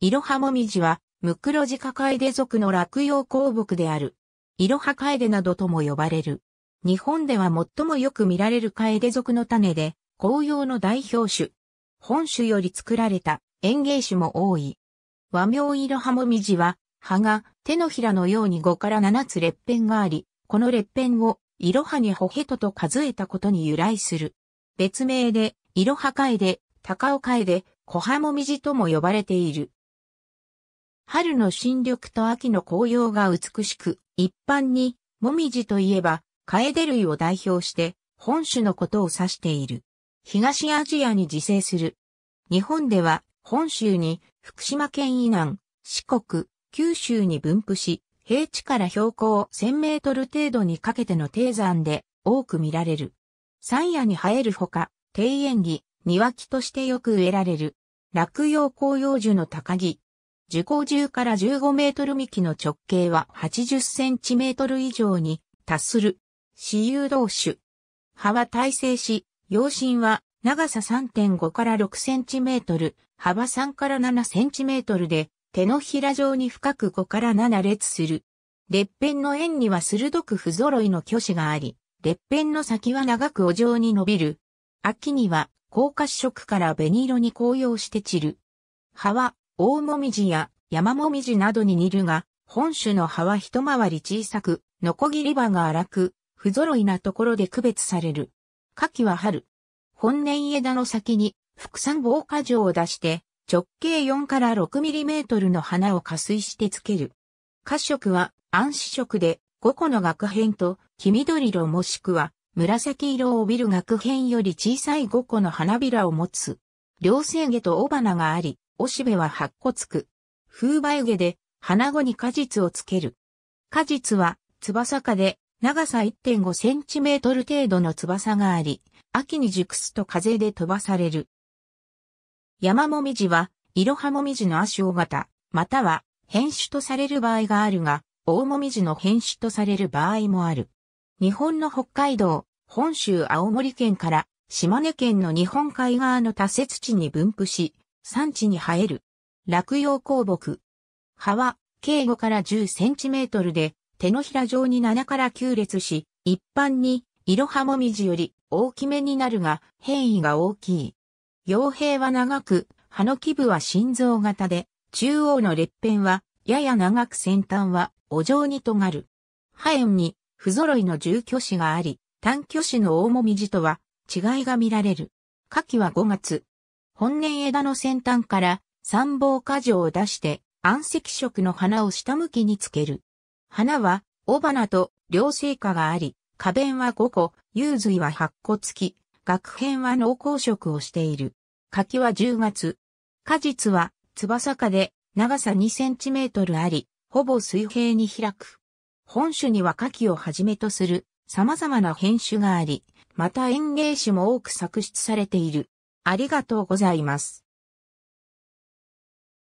イロハモミジは、ムクロジカカエデ族の落葉鉱木である。イロハカエデなどとも呼ばれる。日本では最もよく見られるカエデ族の種で、紅葉の代表種。本種より作られた園芸種も多い。和名イロハモミジは、葉が手のひらのように5から7つ列片があり、この列片をイロハにホヘトと数えたことに由来する。別名で、イロハカエデ、カオカエデ、コハモミジとも呼ばれている。春の新緑と秋の紅葉が美しく、一般に、もみじといえば、カエデ類を代表して、本種のことを指している。東アジアに自生する。日本では、本州に、福島県以南、四国、九州に分布し、平地から標高1000メートル程度にかけての低山で多く見られる。山野に生えるほか、庭園木、庭木としてよく植えられる。落葉紅葉樹の高木、樹高10から15メートル幹の直径は80センチメートル以上に達する。私有同種。葉は耐性し、葉身は長さ3.5から6センチメートル、幅3から7センチメートルで、手のひら状に深く5から7列する。列片の円には鋭く不揃いの巨子があり、列片の先は長くお状に伸びる。秋には、高褐色から紅色に紅葉して散る。葉は大もみじや山もみじなどに似るが、本種の葉は一回り小さく、ノコギリ葉が荒く、不揃いなところで区別される。夏季は春。本年枝の先に、副産防火状を出して、直径4から6ミリメートルの花を加水してつける。褐色は暗視色で5個の額片と黄緑色もしくは紫色を帯びる額片より小さい5個の花びらを持つ。両生毛と雄花があり、おしべは白骨く。風梅毛で、花後に果実をつける。果実は、翼下で、長さ1.5センチメートル程度の翼があり、秋に熟すと風で飛ばされる。山もみじは、いろはもみじの亜種型、または、変種とされる場合があるが、大もみじの変種とされる場合もある。日本の北海道、本州青森県から、島根県の日本海側の多雪地に分布し、山地に生える。落葉鉱木。葉は、計5から10センチメートルで、手のひら状に7から9列し、一般に、色葉もモミより大きめになるが、変異が大きい。傭兵は長く、葉の基部は心臓型で、中央の裂片は、やや長く先端は、お状に尖る。葉炎に、不揃いの重巨子があり、単巨子の大もみじとは、違いが見られる。夏季は5月、本年枝の先端から三本果樹を出して暗赤色の花を下向きにつける。花は雄花と両生花があり、花弁は5個、幽髄は8個付き、学片は濃厚色をしている。柿は10月。果実は翼花で長さ2センチメートルあり、ほぼ水平に開く。本種には柿をはじめとする様々な変種があり、また園芸種も多く作出されている。ありがとうございます。